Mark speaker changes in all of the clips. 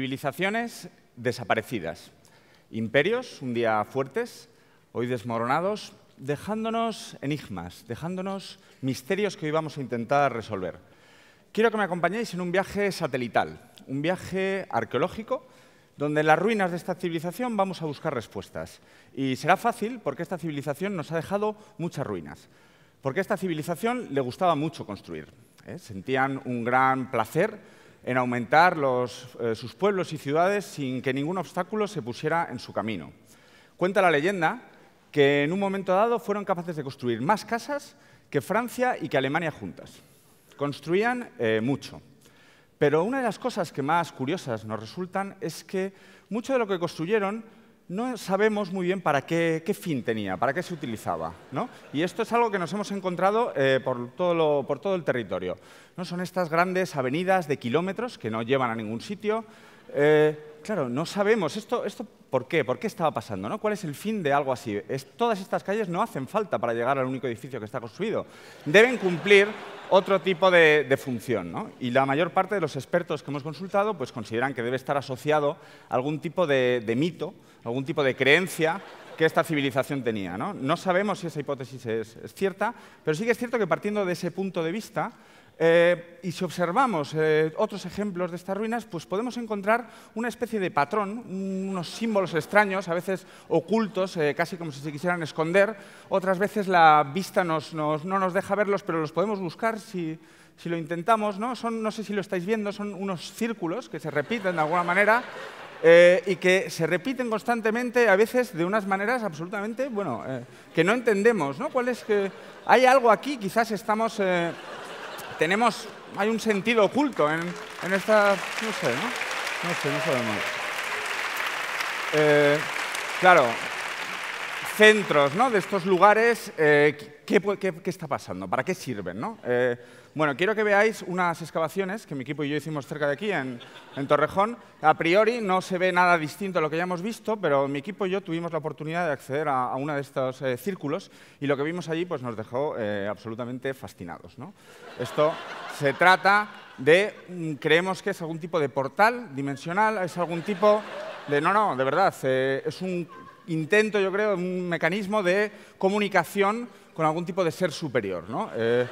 Speaker 1: Civilizaciones desaparecidas, imperios un día fuertes, hoy desmoronados, dejándonos enigmas, dejándonos misterios que hoy vamos a intentar resolver. Quiero que me acompañéis en un viaje satelital, un viaje arqueológico, donde en las ruinas de esta civilización vamos a buscar respuestas. Y será fácil porque esta civilización nos ha dejado muchas ruinas, porque esta civilización le gustaba mucho construir. ¿eh? Sentían un gran placer en aumentar eh, sus pueblos y ciudades sin que ningún obstáculo se pusiera en su camino. Cuenta la leyenda que en un momento dado fueron capaces de construir más casas que Francia y que Alemania juntas. Construían eh, mucho. Pero una de las cosas que más curiosas nos resultan es que mucho de lo que construyeron no sabemos muy bien para qué, fin tenía, para qué se utilizaba. Y esto es algo que nos hemos encontrado eh, por, todo el territorio. ¿no? Son estas grandes avenidas de kilómetros que no llevan a ningún sitio. Eh, claro, no sabemos esto, por qué, por qué estaba pasando, ¿no? ¿Cuál es el fin de algo así? todas estas calles no hacen falta para llegar al único edificio que está construido. Deben cumplir otro tipo de, función, ¿no? Y la mayor parte de los expertos que hemos consultado pues consideran que debe estar asociado a algún tipo de, mito, algún tipo de creencia que esta civilización tenía. ¿no? sabemos si esa hipótesis es, es cierta, pero sí que es cierto que partiendo de ese punto de vista, eh, y si observamos eh, otros ejemplos de estas ruinas, pues podemos encontrar una especie de patrón, unos símbolos extraños, a veces ocultos, eh, casi como si se quisieran esconder. Otras veces la vista no nos deja verlos, pero los podemos buscar si, lo intentamos. ¿no? Son, no sé si lo estáis viendo, son unos círculos que se repiten de alguna manera. y que se repiten constantemente, a veces de unas maneras absolutamente, bueno, que no entendemos, ¿no? ¿Cuál es que hay algo aquí? Quizás estamos tenemos, hay un sentido oculto en, esta, no sé, ¿no? No sé, no sabemos. Eh, claro, centros, ¿no? de estos lugares, eh, ¿qué, está pasando? ¿Para qué sirven? Eh, bueno, quiero que veáis unas excavaciones que mi equipo y yo hicimos cerca de aquí, en, Torrejón. A priori no se ve nada distinto a lo que ya hemos visto, pero mi equipo y yo tuvimos la oportunidad de acceder a, uno de estos eh, círculos y lo que vimos allí pues, nos dejó absolutamente fascinados. Esto se trata de, mm, creemos que es algún tipo de portal dimensional, es algún tipo de, no, no, de verdad, es un intento, yo creo, un mecanismo de comunicación con algún tipo de ser superior, ¿no? Eh,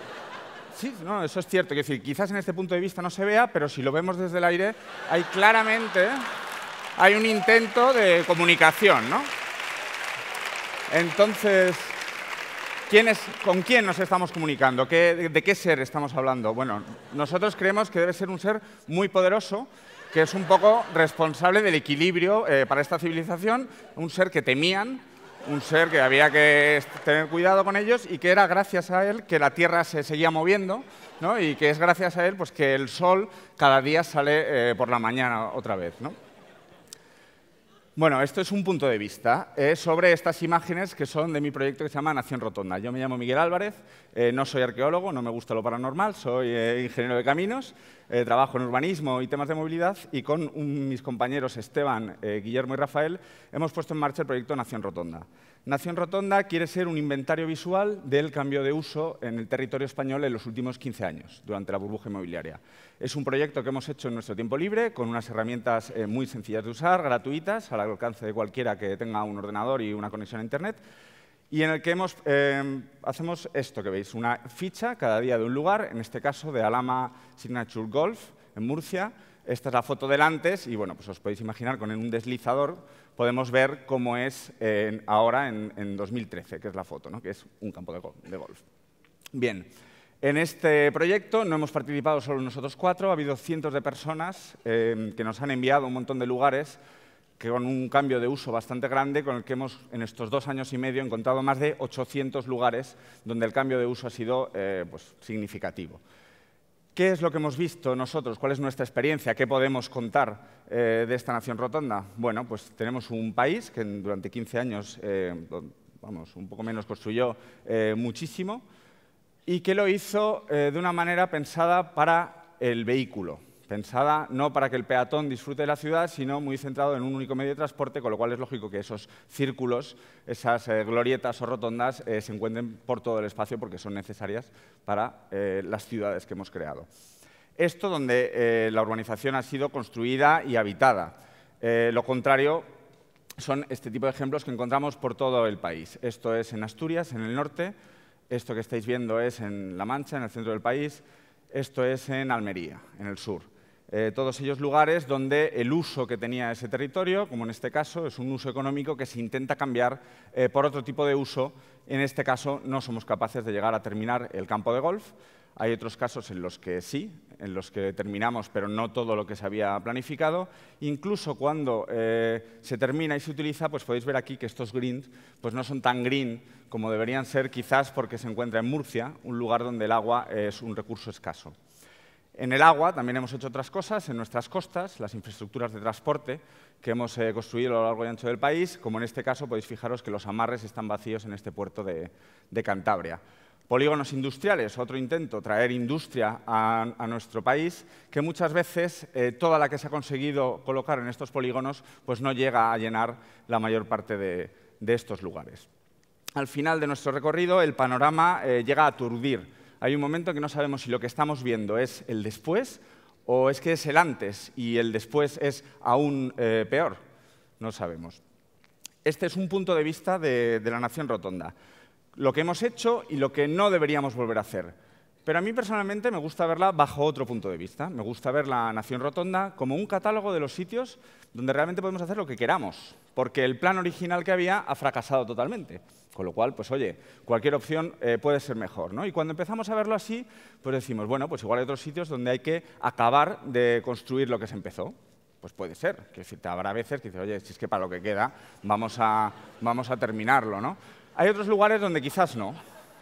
Speaker 1: sí, no, eso es cierto. decir, quizás en este punto de vista no se vea, pero si lo vemos desde el aire, hay claramente hay un intento de comunicación, ¿no? Entonces, ¿con quién nos estamos comunicando? ¿De qué ser estamos hablando? Bueno, nosotros creemos que debe ser un ser muy poderoso que es un poco responsable del equilibrio eh, para esta civilización, un ser que temían, un ser que había que tener cuidado con ellos y que era gracias a él que la Tierra se seguía moviendo ¿no? y que es gracias a él pues, que el sol cada día sale eh, por la mañana otra vez. ¿no? Bueno, esto es un punto de vista eh, sobre estas imágenes que son de mi proyecto que se llama Nación Rotonda. Yo me llamo Miguel Álvarez, eh, no soy arqueólogo, no me gusta lo paranormal, soy eh, ingeniero de caminos, trabajo en urbanismo y temas de movilidad y con mis compañeros Esteban, Guillermo y Rafael hemos puesto en marcha el proyecto Nación Rotonda. Nación Rotonda quiere ser un inventario visual del cambio de uso en el territorio español en los últimos 15 años, durante la burbuja inmobiliaria. Es un proyecto que hemos hecho en nuestro tiempo libre, con unas herramientas eh, muy sencillas de usar, gratuitas, al alcance de cualquiera que tenga un ordenador y una conexión a Internet, y en el que eh, hacemos esto que veis, una ficha cada día de un lugar, en este caso de Alama Signature Golf, en Murcia, esta es la foto del antes y bueno, pues os podéis imaginar con un deslizador podemos ver cómo es eh, ahora en, 2013, que es la foto, ¿no? que es un campo de, golf. Bien, en este proyecto no hemos participado solo nosotros cuatro, ha habido cientos de personas eh, que nos han enviado un montón de lugares que con un cambio de uso bastante grande, con el que hemos en estos dos años y medio encontrado más de 800 lugares donde el cambio de uso ha sido eh, pues, significativo. ¿Qué es lo que hemos visto nosotros? ¿Cuál es nuestra experiencia? ¿Qué podemos contar eh, de esta nación rotonda? Bueno, pues tenemos un país que durante 15 años, eh, vamos, un poco menos construyó eh, muchísimo y que lo hizo de una manera pensada para el vehículo pensada no para que el peatón disfrute de la ciudad, sino muy centrado en un único medio de transporte, con lo cual es lógico que esos círculos, esas eh, glorietas o rotondas, eh, se encuentren por todo el espacio porque son necesarias para eh, las ciudades que hemos creado. Esto donde la urbanización ha sido construida y habitada. lo contrario son este tipo de ejemplos que encontramos por todo el país. Esto es en Asturias, en el norte, esto que estáis viendo es en La Mancha, en el centro del país, esto es en Almería, en el sur. Eh, todos ellos lugares donde el uso que tenía ese territorio, como en este caso, es un uso económico que se intenta cambiar eh, por otro tipo de uso. En este caso no somos capaces de llegar a terminar el campo de golf. Hay otros casos en los que sí, en los que terminamos, pero no todo lo que se había planificado. Incluso cuando eh, se termina y se utiliza, pues podéis ver aquí que estos greens pues no son tan green como deberían ser, quizás porque se encuentra en Murcia, un lugar donde el agua es un recurso escaso. En el agua también hemos hecho otras cosas, en nuestras costas, las infraestructuras de transporte que hemos eh, construido a lo largo y ancho del país, como en este caso podéis fijaros que los amarres están vacíos en este puerto de, Cantabria. Polígonos industriales, otro intento, traer industria a, nuestro país, que muchas veces eh, toda la que se ha conseguido colocar en estos polígonos pues no llega a llenar la mayor parte de, estos lugares. Al final de nuestro recorrido, el panorama eh, llega a aturdir hay un momento que no sabemos si lo que estamos viendo es el después o es que es el antes y el después es aún eh, peor. No sabemos. Este es un punto de vista de la nación rotonda. Lo que hemos hecho y lo que no deberíamos volver a hacer pero a mí personalmente me gusta verla bajo otro punto de vista. Me gusta ver la Nación Rotonda como un catálogo de los sitios donde realmente podemos hacer lo que queramos, porque el plan original que había ha fracasado totalmente. Con lo cual, pues oye, cualquier opción eh, puede ser mejor. ¿no? Y cuando empezamos a verlo así, pues decimos, bueno, pues igual hay otros sitios donde hay que acabar de construir lo que se empezó. Pues puede ser, que si te habrá veces que dices, oye, si es que para lo que queda, vamos a, vamos a terminarlo. ¿no? Hay otros lugares donde quizás no.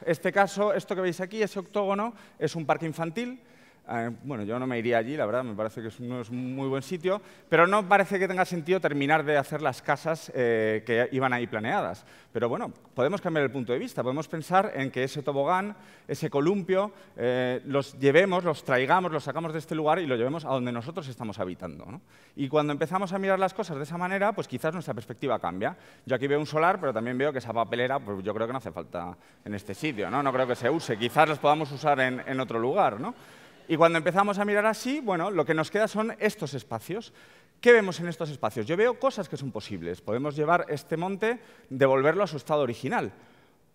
Speaker 1: Este caso, esto que veis aquí, ese octógono, es un parque infantil Ah, bueno, yo no me iría allí, la verdad, me parece que es un, es muy buen sitio, pero no parece que tenga sentido terminar de hacer las casas eh, que iban ahí planeadas. Pero bueno, podemos cambiar el punto de vista, podemos pensar en que ese tobogán, ese columpio, eh, los llevemos, los traigamos, los sacamos de este lugar y los llevemos a donde nosotros estamos habitando. Y cuando empezamos a mirar las cosas de esa manera, pues quizás nuestra perspectiva cambia. Yo aquí veo un solar, pero también veo que esa papelera, pues yo creo que no hace falta en este sitio, no, no creo que se use, quizás las podamos usar en, en otro lugar. ¿no? Y cuando empezamos a mirar así, bueno, lo que nos queda son estos espacios. ¿Qué vemos en estos espacios? Yo veo cosas que son posibles. Podemos llevar este monte, devolverlo a su estado original.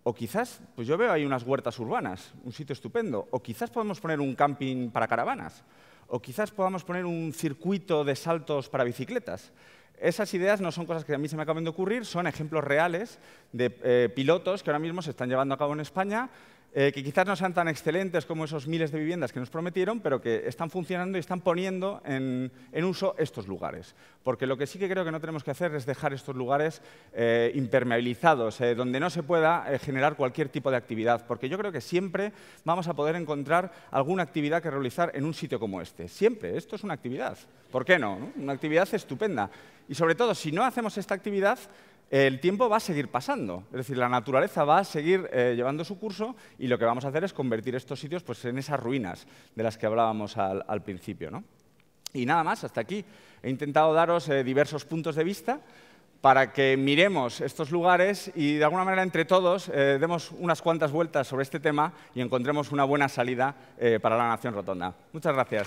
Speaker 1: O quizás, pues yo veo hay unas huertas urbanas, un sitio estupendo. O quizás podemos poner un camping para caravanas. O quizás podamos poner un circuito de saltos para bicicletas. Esas ideas no son cosas que a mí se me acaban de ocurrir, son ejemplos reales de eh, pilotos que ahora mismo se están llevando a cabo en España eh, que quizás no sean tan excelentes como esos miles de viviendas que nos prometieron, pero que están funcionando y están poniendo en, uso estos lugares. Porque lo que sí que creo que no tenemos que hacer es dejar estos lugares eh, impermeabilizados, eh, donde no se pueda generar cualquier tipo de actividad, porque yo creo que siempre vamos a poder encontrar alguna actividad que realizar en un sitio como este. Siempre, esto es una actividad. ¿Por qué no? Una actividad estupenda. Y sobre todo, si no hacemos esta actividad, el tiempo va a seguir pasando. Es decir, la naturaleza va a seguir eh, llevando su curso y lo que vamos a hacer es convertir estos sitios pues, en esas ruinas de las que hablábamos al, principio. ¿no? Y nada más, hasta aquí. He intentado daros eh, diversos puntos de vista para que miremos estos lugares y de alguna manera entre todos eh, demos unas cuantas vueltas sobre este tema y encontremos una buena salida para la Nación Rotonda. Muchas gracias.